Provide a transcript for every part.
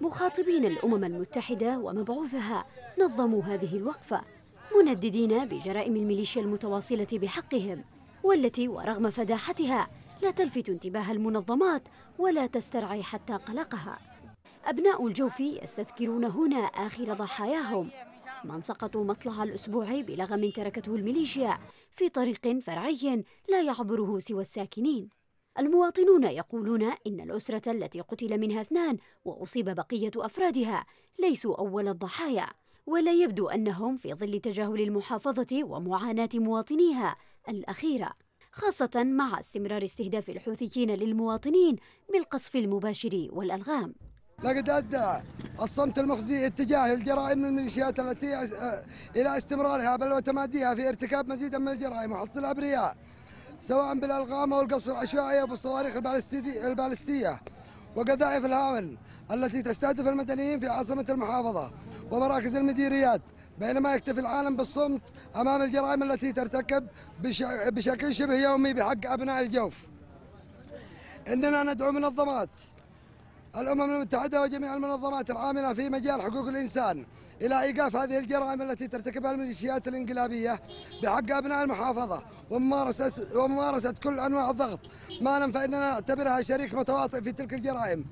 مخاطبين الأمم المتحدة ومبعوثها نظموا هذه الوقفة منددين بجرائم الميليشيا المتواصلة بحقهم والتي ورغم فداحتها لا تلفت انتباه المنظمات ولا تسترعي حتى قلقها أبناء الجوف يستذكرون هنا آخر ضحاياهم من سقطوا مطلع الأسبوع بلغم تركته الميليشيا في طريق فرعي لا يعبره سوى الساكنين المواطنون يقولون إن الأسرة التي قتل منها اثنان وأصيب بقية أفرادها ليسوا أول الضحايا ولا يبدو أنهم في ظل تجاهل المحافظة ومعاناة مواطنيها الأخيرة خاصة مع استمرار استهداف الحوثيين للمواطنين بالقصف المباشر والألغام لقد أدى الصمت المخزي اتجاه الجرائم الميليشيات التي إلى استمرارها بل وتماديها في ارتكاب مزيدا من الجرائم وحصد الأبرياء سواء بالألغام أو القصف العشوائي أو بالصواريخ البالستية وقذائف الهاون التي تستهدف المدنيين في عاصمة المحافظة ومراكز المديريات بينما يكتفي العالم بالصمت أمام الجرائم التي ترتكب بشكل شبه يومي بحق أبناء الجوف إننا ندعو منظمات الأمم المتحدة وجميع المنظمات العاملة في مجال حقوق الإنسان إلى إيقاف هذه الجرائم التي ترتكبها الميليشيات الانقلابية بحق أبناء المحافظة وممارسة, وممارسة كل أنواع الضغط ما لم فإننا نعتبرها شريك متواطئ في تلك الجرائم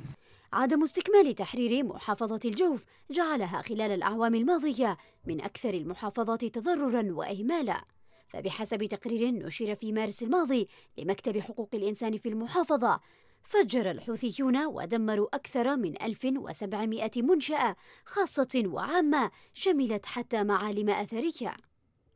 عدم استكمال تحرير محافظة الجوف جعلها خلال الأعوام الماضية من أكثر المحافظات تضررا وإهمالا فبحسب تقرير نشر في مارس الماضي لمكتب حقوق الإنسان في المحافظة فجر الحوثيون ودمروا أكثر من 1700 منشأة خاصة وعامة شملت حتى معالم أثرية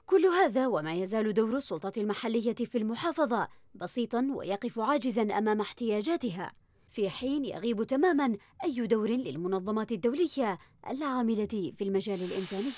كل هذا وما يزال دور السلطة المحلية في المحافظة بسيطا ويقف عاجزا أمام احتياجاتها في حين يغيب تماما أي دور للمنظمات الدولية العاملة في المجال الإنساني